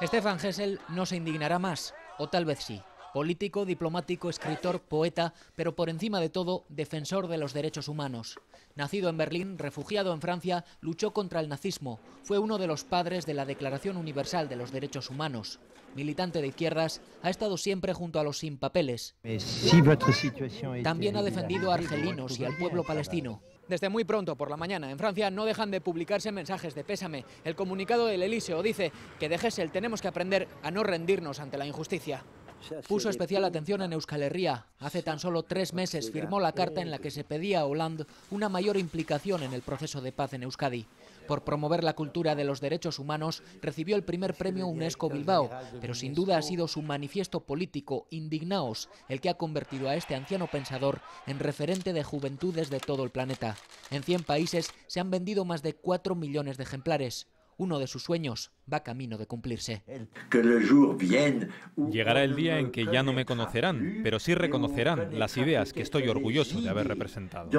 Stefan Hessel no se indignará más, o tal vez sí. Político, diplomático, escritor, poeta, pero por encima de todo, defensor de los derechos humanos. Nacido en Berlín, refugiado en Francia, luchó contra el nazismo. Fue uno de los padres de la Declaración Universal de los Derechos Humanos. Militante de izquierdas, ha estado siempre junto a los sin papeles. También ha defendido a argelinos y al pueblo palestino. Desde muy pronto por la mañana en Francia no dejan de publicarse mensajes de pésame. El comunicado del Elíseo dice que de Gessel tenemos que aprender a no rendirnos ante la injusticia puso especial atención en Euskal Herria. Hace tan solo tres meses firmó la carta en la que se pedía a Hollande una mayor implicación en el proceso de paz en Euskadi. Por promover la cultura de los derechos humanos, recibió el primer premio UNESCO Bilbao, pero sin duda ha sido su manifiesto político, Indignaos, el que ha convertido a este anciano pensador en referente de juventudes de todo el planeta. En 100 países se han vendido más de 4 millones de ejemplares uno de sus sueños va camino de cumplirse. Llegará el día en que ya no me conocerán, pero sí reconocerán las ideas que estoy orgulloso de haber representado.